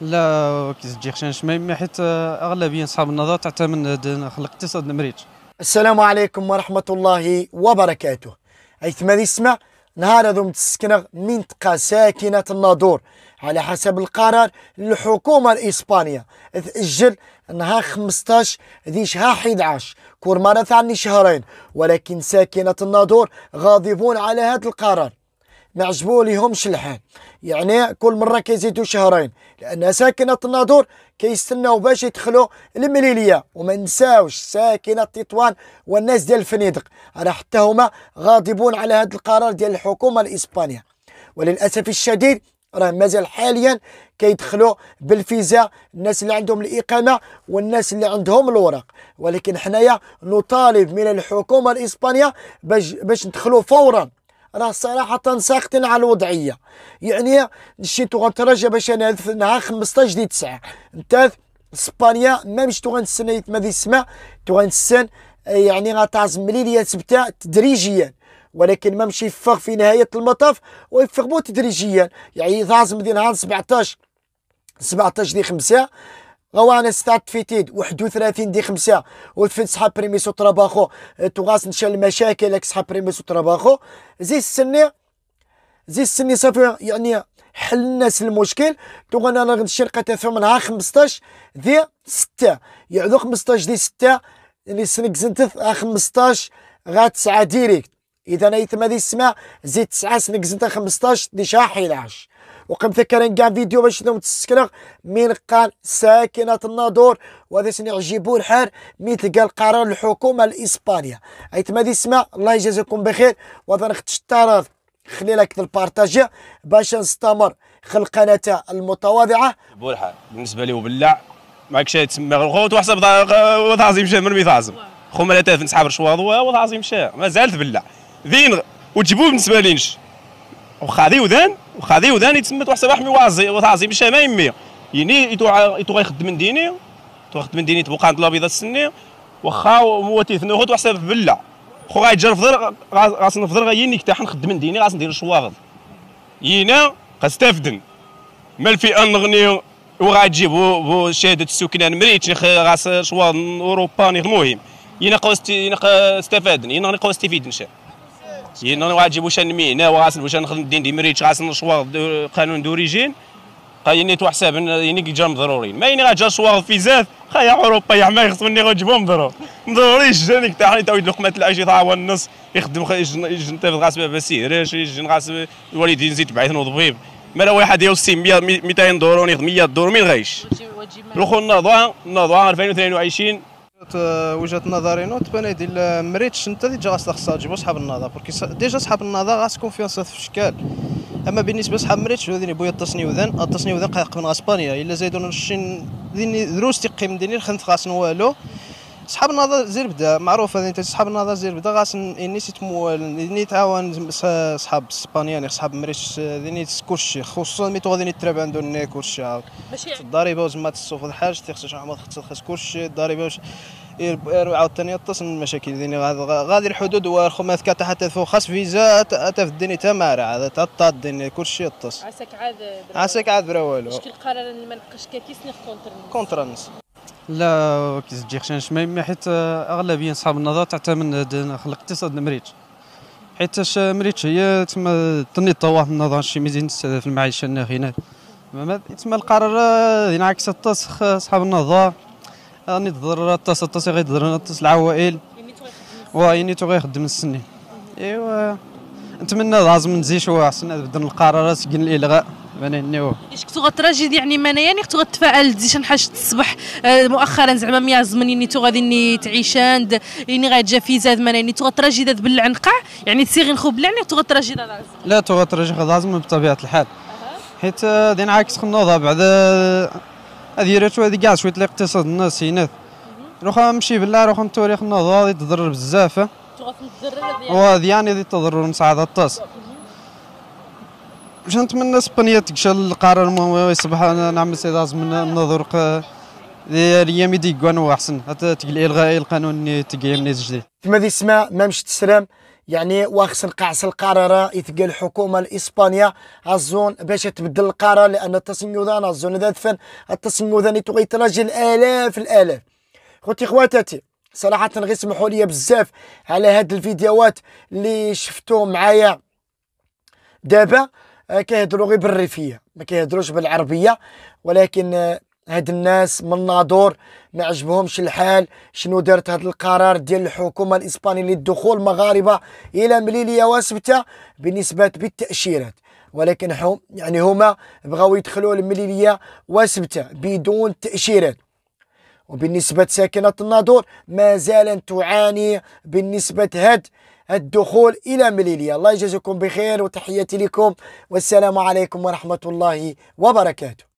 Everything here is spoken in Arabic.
لا كيزجي خشانش مي حيت آه، اغلبيه اصحاب النظر تعتمد الاقتصاد المريج السلام عليكم ورحمه الله وبركاته ايتما يسمع نهار هذو متسكنة منطقة ساكنة الناظور على حسب القرار الحكومة الإسبانية تأجل نهار 15 ذي شهر 11 كور مرة ثاني شهرين ولكن ساكنة الناظور غاضبون على هذا القرار ما عجبوا ليهمش الحال يعني كل مره كيزيدوا شهرين لان ساكنه الناظور كيستناو باش يدخلوا المليليه وما نساوش ساكنه تطوان والناس ديال الفنيدق راه حتى هما غاضبون على هذا القرار ديال الحكومه الاسبانيه وللاسف الشديد راه مازال حاليا كيدخلوا بالفيزا الناس اللي عندهم الاقامه والناس اللي عندهم الورق ولكن حنايا نطالب من الحكومه الاسبانيه باش باش ندخلوا فورا راه صراحة ساخطين على الوضعية يعني مشيت غنترجى باش انا نهار 15 دي 9 انت اسبانيا ما مش تغن السنة ما ذي السماء تغن السن آه، يعني غتعزم مليليا سبتة تدريجيا ولكن ما مشي يفغ في نهاية المطاف ويفغمو تدريجيا يعني تعزم ديال نهار 17 17 دي خمسة غوانا ستات فيتيد وحد وثلاثين دي خمسة وثفت صحاب بريميس طراباخو أه، توغاس نشال المشاكل لك صحاب بريميس طراباخو زي السني زي السني صافي يعني حل الناس المشكل توغانا انا غنشي الشرقة منها 15 دي 6 يعدو 15 دي 6 اللي يعني سنك زنتث 15 غا 9 ديريكت اذا اي ثما دي السماع زيد 9 سنك زنتها 15 دي شاحي 11 وقمت كان كاع فيديو باش نوم تسكنا من قال ساكنة الناظور وهذا سنعجبو الحال مثل قال قرار الحكومة الإسبانية أيتما دي سمع الله يجازيكم بخير وظن اختشتارات خلي لك البارتاجي باش نستمر خلق قناة المتواضعة بولحة بالنسبة لي وبلع ماكش تسمى الغوت وحسب وضع عظيم من مرمي عظيم خو ما تاف نسحب الشواض وضع عظيم ما زالت بلع ذين وتجيبوه بالنسبة لينش وخاذي وذان وخاذي وداني تسمت واحد صباح مي وعزي وعزي باش ما يمي يعني يتوغا يخدم ديني تو يخدم ديني تبقى عند الابيض السني واخا مواتي ثني غوت وحساب بلا خو غايتجر فضر غاس نفضر غيني كتاح نخدم ديني غاس ندير شواغض ينا غاستافدن مال في ان وغادي تجيب شهاده السكنان مريت غاس شواغ اوروبا المهم ينا قوس ينا استفادن ينا قوس استفيدن شاف ينا واجب واش نمي هنا وغاسن واش نخدم الدين دي مريتش غاسن شواغ قانون دوريجين قايني تو حساب يعني كي جا مضروري ما يني غاجا شواغ في زاف خايا اوروبا يا ما ني غنجيبهم ضروري مضروري جانيك تاع حيت تاويد لقمه العيش تعاون النص يخدم جنت في غاس بابا سيراش جن غاس الوالدين زيد بعيث وضبيب ما لا واحد يوصي 100 200 دورو 100 دور مين غايش الاخر وتجيب الخو 2022 آه، وجهه نظري نوت تبان ديال مريتش انت اللي غاس خصها تجيبو صحاب النظر بوركي ديجا صحاب النظر غاس كونفيونس في الشكال اما بالنسبه لصحاب مريتش هذو اللي بويا تصني وذن التصني وذن قاق من اسبانيا الا زيدون شي ديني دروس تقيم ديني خنت خاصن والو صحاب النظر بدا معروف هذا انت صحاب النظر زربده غاس سيت موال اني تعاون صحاب اسبانيا صحاب يعني مريش نيت كلشي خصوصا مي غادي نتراب عندو كلشي عاود ماشي الضريبه وزعما تصوف حاجه تخص عمر تخص كلشي الضريبه واش ثاني يطس المشاكل ديني غادي الحدود ما كاع حتى فوق خاص فيزا حتى في الدنيا تمارع هذا تاع الدنيا كلشي يطس عساك عاد عساك عاد برا والو مشكل القرار ما نبقاش كاكيس ني كونتر لا كيزجي خشنش ما حيت اغلبيه صحاب النظر تعتمد خلق اقتصاد المريج حيت مريتش هي تما تني طواه النظر شي مزيان في المعيشه الناخينات تما القرار ينعكس التسخ اصحاب النظر راني تضر التس التس غيضر التس العوائل ويني تو غيخدم السنين ايوا نتمنى لازم نزيد شويه احسن بدل القرارات كن الالغاء منينيوه اش كنتو غتراجد يعني منايا يعني كنتو غتفائل دي شنحاش الصبح آه، مؤخرا زعما من يعني نيتو غادي ني تعيشان يعني غاتجا في زاد منايا نيتو غتراجد بالعنقاع بالعنقع يعني تسيغي نخو بالعن يعني تو غتراجد لا تو غتراجد لازم بطبيعه الحال حيت غادي آه، نعاكس النوضه بعد آه، هادي راه شويه كاع شويه الاقتصاد الناس ينات روح نمشي بالله روح نتوريخ النوضه غادي تضرر بزاف يعني. وهادي يعني غادي تضرر مساعده الطاس باش نتمنى اسبانيا تقشى القرار المهم يصبح نعم سي لازم ريامي دي يديكوان واحسن حتى تقلي الغاء القانون تقيم من جديد كما سما ما مش تسلم يعني واخص قاعس القرار يتقى الحكومه الاسبانيه الزون باش تبدل القرار لان التصنيدان الزون ذات فن التصنيدان تغيتراجي الالاف الالاف خوتي خواتاتي صراحه غي سمحوا لي بزاف على هاد الفيديوهات اللي شفتو معايا دابا آه، كيهضروا غير بالريفيه ما كيهضروش بالعربيه ولكن آه، هاد الناس من ناظور ما عجبهمش الحال شنو دارت هاد القرار ديال الحكومه الاسبانيه للدخول المغاربه الى مليليه واسبته بالنسبه بالتاشيرات ولكن هم يعني هما بغاو يدخلوا المليليه واسبته بدون تاشيرات وبالنسبة ساكنة الناظور ما زالت تعاني بالنسبة هاد الدخول إلى مليلية الله يجازيكم بخير وتحياتي لكم والسلام عليكم ورحمة الله وبركاته